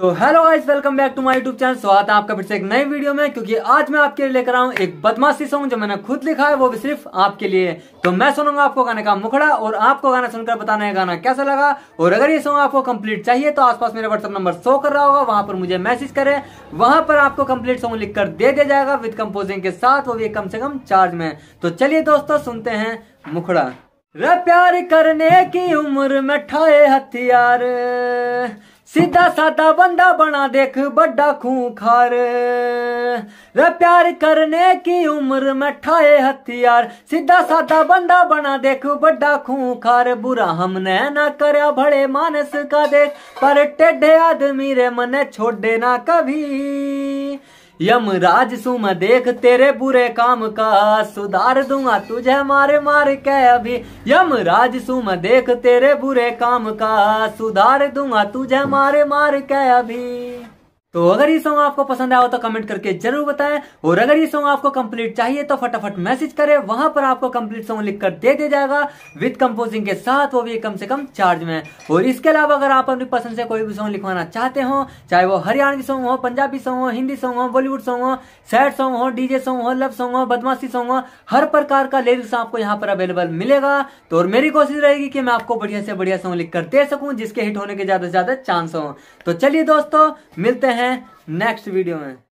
तो hello guys welcome back to my YouTube channel स्वागत है आपका फिर से एक नई वीडियो में क्योंकि आज मैं आपके लिए लेकर आऊँ एक बदमाशी सॉन्ग जो मैंने खुद लिखा है वो भी सिर्फ आपके लिए तो मैं सुनूंगा आपको गाने का मुखड़ा और आपको गाना सुनकर बताना है गाना कैसा लगा और अगर ये सॉन्ग आपको कम्प्लीट चाहिए तो आसपास मेरा व्हाट्सअप नंबर शो कर रहा होगा वहां पर मुझे मैसेज करे वहां पर आपको कम्प्लीट सॉन्ग लिख दे दिया जाएगा विद कम्पोजिंग के साथ वो भी कम से कम चार्ज में तो चलिए दोस्तों सुनते हैं मुखड़ा र प्यार करने की उम्र में ठाए हथियार सीधा साधा बंदा बना देख बड़ा खूंखार रे प्यार करने की उम्र में ठाए हथियार सीधा साधा बंदा बना देख बड़ा खूंखार बुरा हमने ना करया भले मानस का देख पर टेढ़े आदमी रे मने छोड़े ना कभी यमराज सुम देख तेरे बुरे काम का सुधार दूंगा तुझे मारे मार के अभी यमराज सुम देख तेरे बुरे काम का सुधार दूंगा तुझे मारे मार के अभी तो अगर ये सॉन्ग आपको पसंद आया हो तो कमेंट करके जरूर बताएं और अगर ये सॉन्ग आपको कंप्लीट चाहिए तो फटाफट मैसेज करें वहां पर आपको कंप्लीट सॉन्ग लिखकर दे दिया जाएगा विद कंपोजिंग के साथ वो भी कम से कम चार्ज में और इसके अलावा अगर आप अपनी पसंद से कोई भी सॉन्ग लिखवाना चाहते हो चाहे वो हरियाणवी सॉन्ग हो पंजाबी सॉन्ग हो हिंदी सॉन्ग हो बॉलीवुड सॉन्ग हो सैड सॉन्ग हो डीजे सॉन्ग हो लव सॉन्ग हो बदमाशी सॉन्ग हो हर प्रकार का लिरिक्स आपको यहाँ पर अवेलेबल मिलेगा तो और मेरी कोशिश रहेगी कि मैं आपको बढ़िया से बढ़िया सॉन्ग लिखकर दे सकूं जिसके हिट होने के ज्यादा से ज्यादा चांस हो तो चलिए दोस्तों मिलते हैं हैं नेक्स्ट वीडियो में